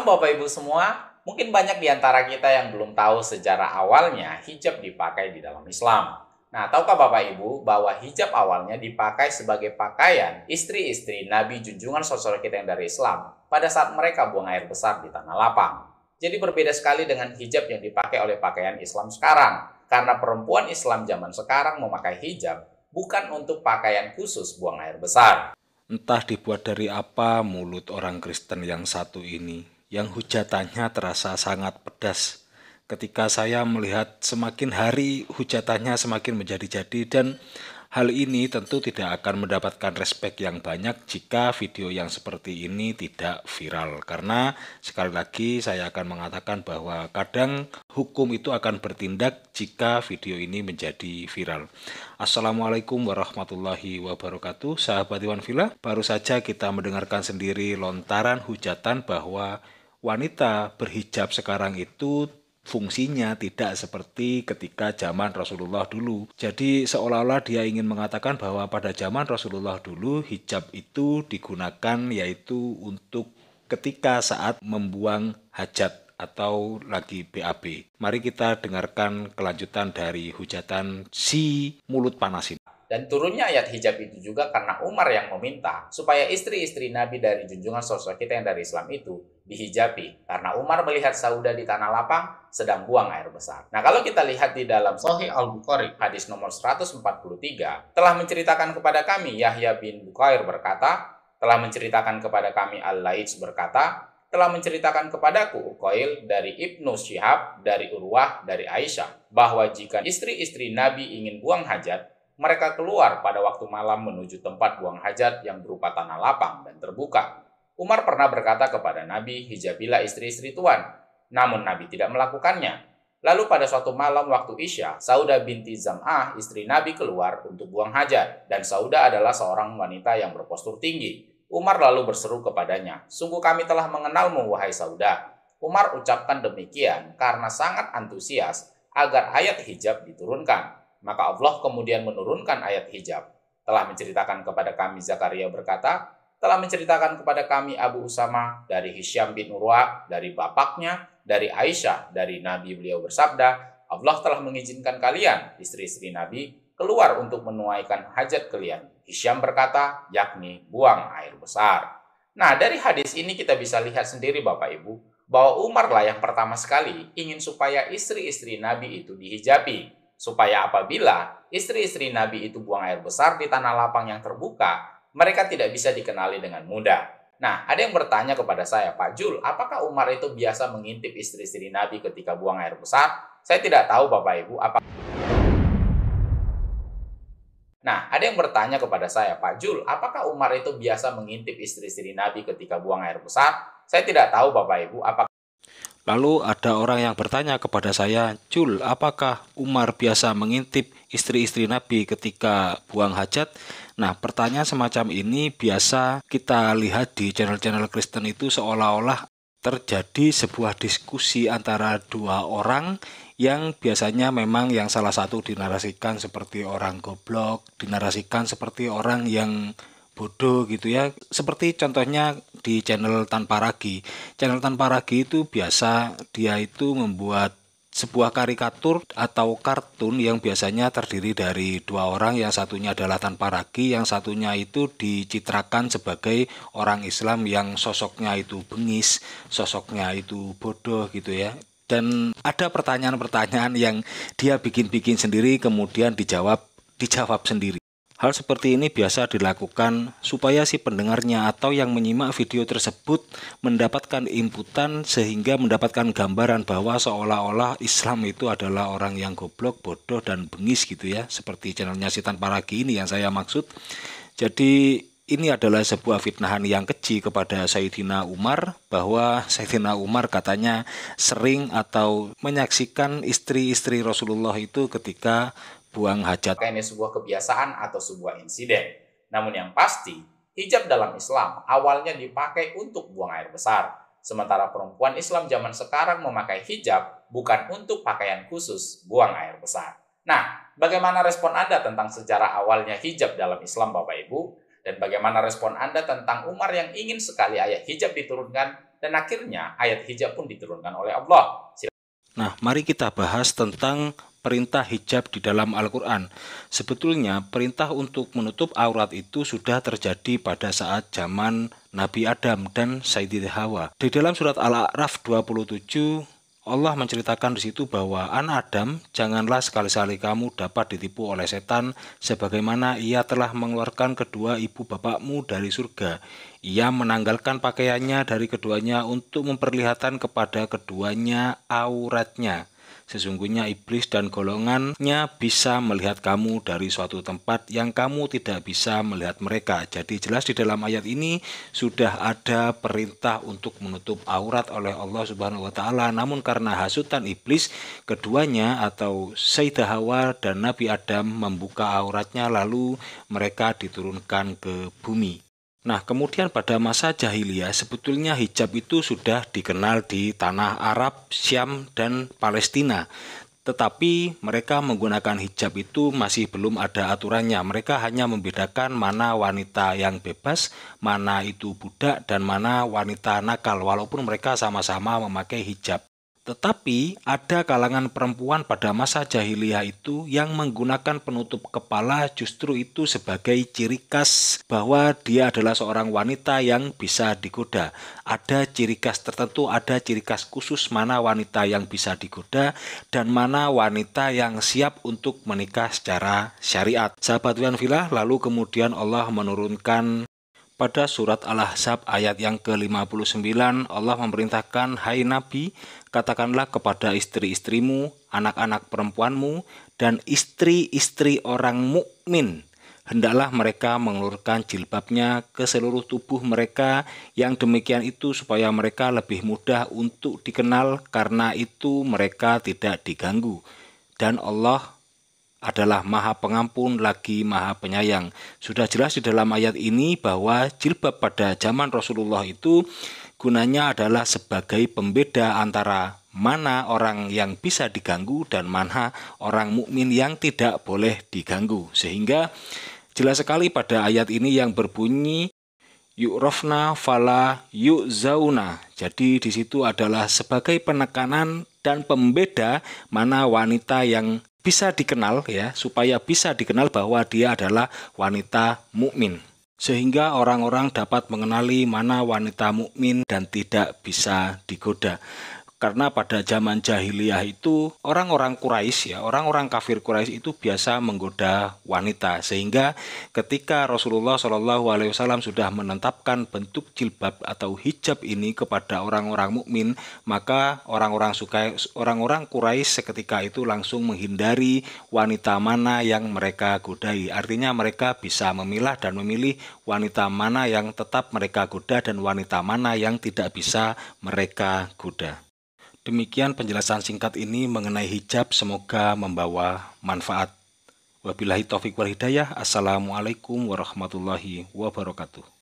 Shalom Bapak Ibu semua. Mungkin banyak di antara kita yang belum tahu sejarah awalnya hijab dipakai di dalam Islam. Nah, tahukah Bapak Ibu bahwa hijab awalnya dipakai sebagai pakaian istri-istri Nabi junjungan sosok kita yang dari Islam pada saat mereka buang air besar di tanah lapang. Jadi berbeda sekali dengan hijab yang dipakai oleh pakaian Islam sekarang. Karena perempuan Islam zaman sekarang memakai hijab bukan untuk pakaian khusus buang air besar entah dibuat dari apa mulut orang Kristen yang satu ini yang hujatannya terasa sangat pedas. Ketika saya melihat semakin hari hujatannya semakin menjadi-jadi dan hal ini tentu tidak akan mendapatkan respek yang banyak jika video yang seperti ini tidak viral. Karena sekali lagi saya akan mengatakan bahwa kadang hukum itu akan bertindak jika video ini menjadi viral. Assalamualaikum warahmatullahi wabarakatuh. Sahabat Iwan Villa, baru saja kita mendengarkan sendiri lontaran hujatan bahwa wanita berhijab sekarang itu fungsinya tidak seperti ketika zaman Rasulullah dulu. Jadi seolah-olah dia ingin mengatakan bahwa pada zaman Rasulullah dulu hijab itu digunakan yaitu untuk ketika saat membuang hajat atau lagi BAB. Mari kita dengarkan kelanjutan dari hujatan si mulut panas ini. Dan turunnya ayat hijab itu juga karena Umar yang meminta supaya istri-istri Nabi dari junjungan sosok kita yang dari Islam itu dihijabi karena Umar melihat Sauda di tanah lapang sedang buang air besar. Nah, kalau kita lihat di dalam Sahih Al-Bukhari hadis nomor 143 telah menceritakan kepada kami Yahya bin Bukair berkata, telah menceritakan kepada kami Al-Laits berkata, telah menceritakan kepadaku Uqail dari Ibnu Syihab, dari Urwah, dari Aisyah, bahwa jika istri-istri Nabi ingin buang hajat, mereka keluar pada waktu malam menuju tempat buang hajat yang berupa tanah lapang dan terbuka. Umar pernah berkata kepada Nabi, hijabilah istri-istri tuan. Namun Nabi tidak melakukannya. Lalu pada suatu malam waktu Isya, Sauda binti Zam'ah, istri Nabi keluar untuk buang hajat. Dan Sauda adalah seorang wanita yang berpostur tinggi. Umar lalu berseru kepadanya, Sungguh kami telah mengenalmu, wahai Sauda. Umar ucapkan demikian karena sangat antusias agar ayat hijab diturunkan. Maka Allah kemudian menurunkan ayat hijab. Telah menceritakan kepada kami Zakaria berkata, telah menceritakan kepada kami Abu Usama dari Hisyam bin Urwa, dari bapaknya, dari Aisyah, dari Nabi beliau bersabda, Allah telah mengizinkan kalian, istri-istri Nabi, keluar untuk menuaikan hajat kalian. Hisyam berkata, yakni buang air besar. Nah, dari hadis ini kita bisa lihat sendiri Bapak Ibu, bahwa Umar lah yang pertama sekali ingin supaya istri-istri Nabi itu dihijabi. Supaya apabila istri-istri Nabi itu buang air besar di tanah lapang yang terbuka, mereka tidak bisa dikenali dengan mudah. Nah, ada yang bertanya kepada saya, Pak Jul, apakah Umar itu biasa mengintip istri-istri Nabi ketika buang air besar? Saya tidak tahu, Bapak Ibu, apa. Nah, ada yang bertanya kepada saya, Pak Jul, apakah Umar itu biasa mengintip istri-istri Nabi ketika buang air besar? Saya tidak tahu, Bapak Ibu, apa. Lalu ada orang yang bertanya kepada saya, Jul, apakah Umar biasa mengintip istri-istri Nabi ketika buang hajat? Nah, pertanyaan semacam ini biasa kita lihat di channel-channel Kristen itu seolah-olah terjadi sebuah diskusi antara dua orang yang biasanya memang yang salah satu dinarasikan seperti orang goblok, dinarasikan seperti orang yang bodoh gitu ya. Seperti contohnya di channel Tanpa Ragi. Channel Tanpa Ragi itu biasa dia itu membuat sebuah karikatur atau kartun yang biasanya terdiri dari dua orang yang satunya adalah tanpa ragi yang satunya itu dicitrakan sebagai orang Islam yang sosoknya itu bengis sosoknya itu bodoh gitu ya dan ada pertanyaan-pertanyaan yang dia bikin-bikin sendiri kemudian dijawab dijawab sendiri Hal seperti ini biasa dilakukan supaya si pendengarnya atau yang menyimak video tersebut mendapatkan inputan sehingga mendapatkan gambaran bahwa seolah-olah Islam itu adalah orang yang goblok, bodoh, dan bengis gitu ya. Seperti channelnya Sitan Paragi ini yang saya maksud. Jadi ini adalah sebuah fitnahan yang kecil kepada Sayyidina Umar bahwa Sayyidina Umar katanya sering atau menyaksikan istri-istri Rasulullah itu ketika buang hajat. Ini sebuah kebiasaan atau sebuah insiden. Namun yang pasti, hijab dalam Islam awalnya dipakai untuk buang air besar. Sementara perempuan Islam zaman sekarang memakai hijab bukan untuk pakaian khusus buang air besar. Nah, bagaimana respon Anda tentang sejarah awalnya hijab dalam Islam Bapak Ibu? Dan bagaimana respon Anda tentang Umar yang ingin sekali ayat hijab diturunkan dan akhirnya ayat hijab pun diturunkan oleh Allah? Nah, mari kita bahas tentang perintah hijab di dalam Al-Quran. Sebetulnya perintah untuk menutup aurat itu sudah terjadi pada saat zaman Nabi Adam dan Sayyidina Hawa. Di dalam surat Al-A'raf 27 Allah menceritakan di situ bahwa anak Adam, janganlah sekali-kali kamu dapat ditipu oleh setan, sebagaimana ia telah mengeluarkan kedua ibu bapakmu dari surga. Ia menanggalkan pakaiannya dari keduanya untuk memperlihatkan kepada keduanya auratnya. Sesungguhnya iblis dan golongannya bisa melihat kamu dari suatu tempat yang kamu tidak bisa melihat mereka. Jadi jelas di dalam ayat ini sudah ada perintah untuk menutup aurat oleh Allah Subhanahu wa taala. Namun karena hasutan iblis keduanya atau Sayyidah Hawa dan Nabi Adam membuka auratnya lalu mereka diturunkan ke bumi. Nah, kemudian pada masa jahiliyah sebetulnya hijab itu sudah dikenal di tanah Arab, Syam, dan Palestina. Tetapi mereka menggunakan hijab itu masih belum ada aturannya. Mereka hanya membedakan mana wanita yang bebas, mana itu budak, dan mana wanita nakal, walaupun mereka sama-sama memakai hijab. Tetapi ada kalangan perempuan pada masa jahiliyah itu yang menggunakan penutup kepala justru itu sebagai ciri khas bahwa dia adalah seorang wanita yang bisa digoda. Ada ciri khas tertentu, ada ciri khas khusus mana wanita yang bisa digoda dan mana wanita yang siap untuk menikah secara syariat. Sahabat Wian Villa, lalu kemudian Allah menurunkan pada surat Al-Ahzab ayat yang ke-59 Allah memerintahkan hai nabi katakanlah kepada istri-istrimu, anak-anak perempuanmu dan istri-istri orang mukmin hendaklah mereka mengelurkan jilbabnya ke seluruh tubuh mereka yang demikian itu supaya mereka lebih mudah untuk dikenal karena itu mereka tidak diganggu dan Allah adalah Maha Pengampun lagi Maha Penyayang. Sudah jelas di dalam ayat ini bahwa jilbab pada zaman Rasulullah itu gunanya adalah sebagai pembeda antara mana orang yang bisa diganggu dan mana orang mukmin yang tidak boleh diganggu. Sehingga jelas sekali pada ayat ini yang berbunyi yu'rafna fala yu'zauna. Jadi di situ adalah sebagai penekanan dan pembeda mana wanita yang bisa dikenal ya, supaya bisa dikenal bahwa dia adalah wanita mukmin. Sehingga orang-orang dapat mengenali mana wanita mukmin dan tidak bisa digoda karena pada zaman jahiliyah itu orang-orang Quraisy ya, orang-orang kafir Quraisy itu biasa menggoda wanita sehingga ketika Rasulullah Shallallahu alaihi wasallam sudah menetapkan bentuk jilbab atau hijab ini kepada orang-orang mukmin, maka orang-orang suka orang-orang Quraisy seketika itu langsung menghindari wanita mana yang mereka godai. Artinya mereka bisa memilah dan memilih wanita mana yang tetap mereka goda dan wanita mana yang tidak bisa mereka goda. Demikian penjelasan singkat ini mengenai hijab semoga membawa manfaat. Wabillahi taufiq wal hidayah. Assalamualaikum warahmatullahi wabarakatuh.